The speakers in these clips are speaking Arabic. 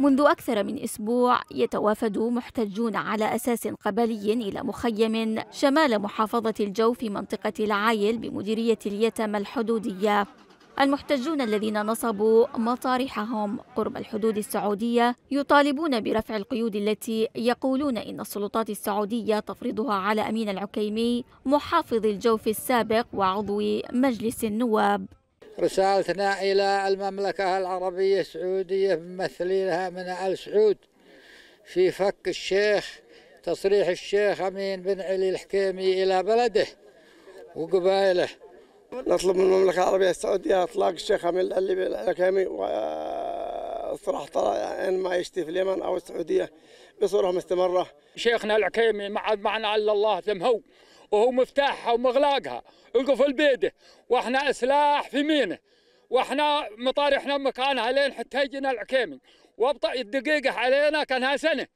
منذ أكثر من أسبوع يتوافد محتجون على أساس قبلي إلى مخيم شمال محافظة الجو في منطقة العايل بمديرية اليتامى الحدودية المحتجون الذين نصبوا مطارحهم قرب الحدود السعودية يطالبون برفع القيود التي يقولون إن السلطات السعودية تفرضها على أمين العكيمي محافظ الجوف السابق وعضو مجلس النواب رسالتنا إلى المملكة العربية السعودية ممثلينها من آل سعود في فك الشيخ تصريح الشيخ أمين بن علي الحكيمي إلى بلده وقبائله نطلب من المملكة العربية السعودية إطلاق الشيخ أمين الحكيمي وصراحة آه، إن ما يشتي في اليمن أو السعودية بصورة مستمرة شيخنا الحكيمي ما عاد معنا إلا الله تمهو وهو مفتاحها ومغلاقها القفل بيده واحنا سلاح في مينه واحنا مطارحنا مكانها لين حتى يجينا العكيمي وابطا الدقيقه علينا كانها سنه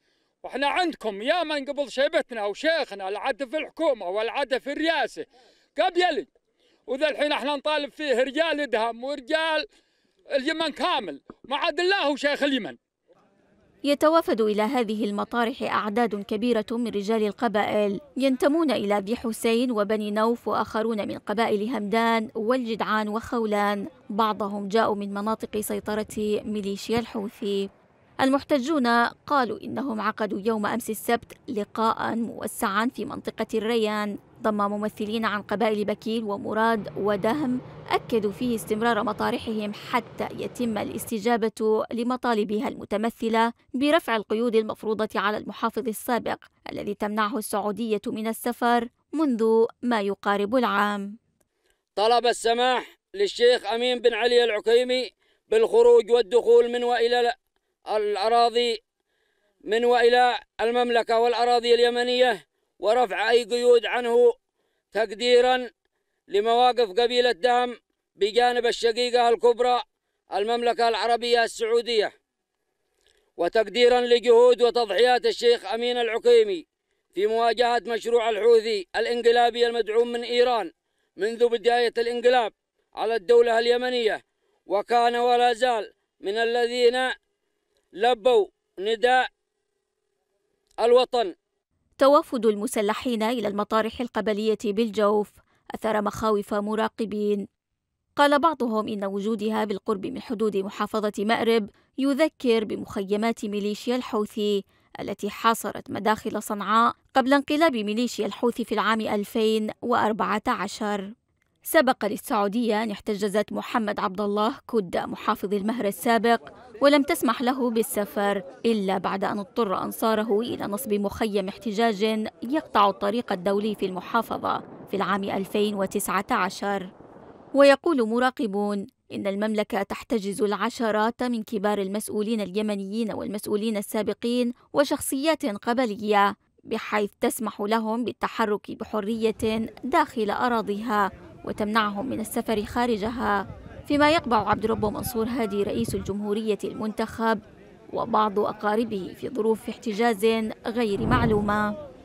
واحنا عندكم يا من قبل شيبتنا وشيخنا العد في الحكومه والعد في الرئاسه قبل وذا الحين احنا نطالب فيه رجال ادهم ورجال اليمن كامل ما عاد الله هو شيخ اليمن يتوافد إلى هذه المطارح أعداد كبيرة من رجال القبائل ينتمون إلى ذي حسين وبني نوف وآخرون من قبائل همدان والجدعان وخولان بعضهم جاءوا من مناطق سيطرة ميليشيا الحوثي المحتجون قالوا إنهم عقدوا يوم أمس السبت لقاء موسعا في منطقة الريان ضم ممثلين عن قبائل بكيل ومراد ودهم أكدوا فيه استمرار مطارحهم حتى يتم الاستجابة لمطالبها المتمثلة برفع القيود المفروضة على المحافظ السابق الذي تمنعه السعودية من السفر منذ ما يقارب العام طلب السماح للشيخ أمين بن علي العكيمي بالخروج والدخول من وإلى الأراضي من وإلى المملكة والأراضي اليمنية ورفع أي قيود عنه تقديرا لمواقف قبيلة دهم بجانب الشقيقة الكبرى المملكة العربية السعودية وتقديرا لجهود وتضحيات الشيخ أمين العكيمي في مواجهة مشروع الحوثي الانقلابي المدعوم من إيران منذ بداية الانقلاب على الدولة اليمنية وكان ولا زال من الذين لبوا نداء الوطن توافد المسلحين إلى المطارح القبلية بالجوف أثار مخاوف مراقبين قال بعضهم إن وجودها بالقرب من حدود محافظة مأرب يذكر بمخيمات ميليشيا الحوثي التي حاصرت مداخل صنعاء قبل انقلاب ميليشيا الحوثي في العام 2014 سبق للسعودية أن احتجزت محمد عبد الله كد محافظ المهر السابق ولم تسمح له بالسفر إلا بعد أن اضطر أنصاره إلى نصب مخيم احتجاج يقطع الطريق الدولي في المحافظة في العام 2019 ويقول مراقبون إن المملكة تحتجز العشرات من كبار المسؤولين اليمنيين والمسؤولين السابقين وشخصيات قبلية بحيث تسمح لهم بالتحرك بحرية داخل أراضيها وتمنعهم من السفر خارجها فيما يقبع عبد ربه منصور هادي رئيس الجمهورية المنتخب وبعض أقاربه في ظروف احتجاز غير معلومة